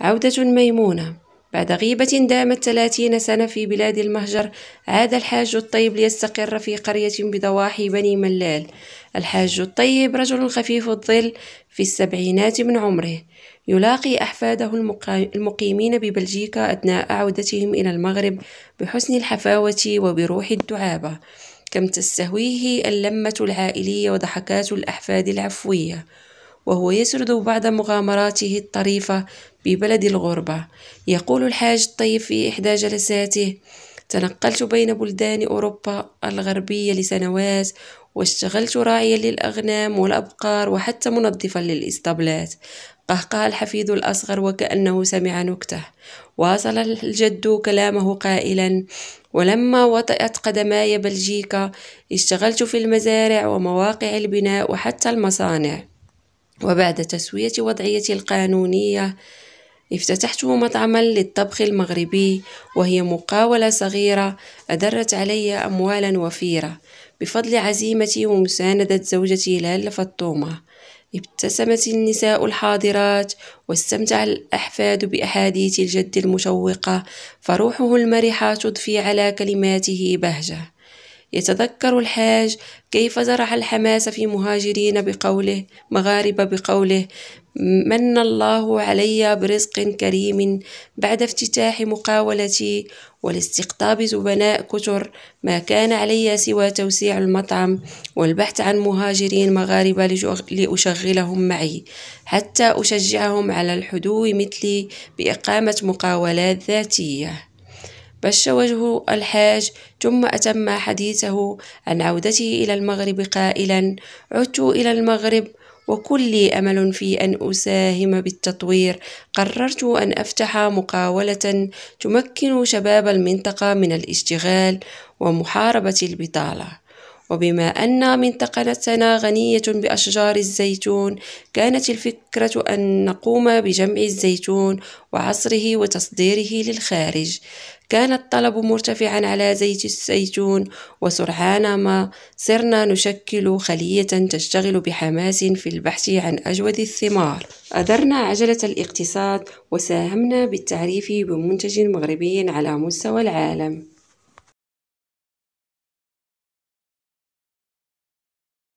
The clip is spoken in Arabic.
عودة ميمونة بعد غيبة دامت ثلاثين سنة في بلاد المهجر عاد الحاج الطيب ليستقر في قرية بضواحي بني ملال الحاج الطيب رجل خفيف الظل في السبعينات من عمره يلاقي أحفاده المقيمين ببلجيكا أثناء عودتهم إلى المغرب بحسن الحفاوة وبروح الدعابة كم تستهويه اللمة العائلية وضحكات الأحفاد العفوية وهو يسرد بعض مغامراته الطريفة ببلد الغربة يقول الحاج الطيب في إحدى جلساته تنقلت بين بلدان أوروبا الغربية لسنوات واشتغلت راعيا للأغنام والأبقار وحتى منظفا للإسطبلات قهقه الحفيد الأصغر وكأنه سمع نكته واصل الجد كلامه قائلا ولما وطئت قدماي بلجيكا اشتغلت في المزارع ومواقع البناء وحتى المصانع وبعد تسوية وضعيتي القانونية افتتحت مطعما للطبخ المغربي وهي مقاولة صغيرة أدرت علي أموالا وفيرة بفضل عزيمتي ومساندة زوجتي لالة فطومة ابتسمت النساء الحاضرات واستمتع الأحفاد بأحاديث الجد المشوقة فروحه المرحة تضفي على كلماته بهجة يتذكر الحاج كيف زرع الحماس في مهاجرين بقوله مغاربة بقوله من الله علي برزق كريم بعد افتتاح مقاولتي والاستقطاب زبناء كتر ما كان علي سوى توسيع المطعم والبحث عن مهاجرين مغاربة لأشغلهم معي حتى أشجعهم على الحدو مثلي بإقامة مقاولات ذاتية بش وجه الحاج ثم أتم حديثه عن عودته إلى المغرب قائلا عدت إلى المغرب وكلي أمل في أن أساهم بالتطوير قررت أن أفتح مقاولة تمكن شباب المنطقة من الاشتغال ومحاربة البطالة وبما أن منطقتنا غنية بأشجار الزيتون كانت الفكرة أن نقوم بجمع الزيتون وعصره وتصديره للخارج كان الطلب مرتفعا على زيت الزيتون وسرعان ما صرنا نشكل خلية تشتغل بحماس في البحث عن أجود الثمار أدرنا عجلة الاقتصاد وساهمنا بالتعريف بمنتج مغربي على مستوى العالم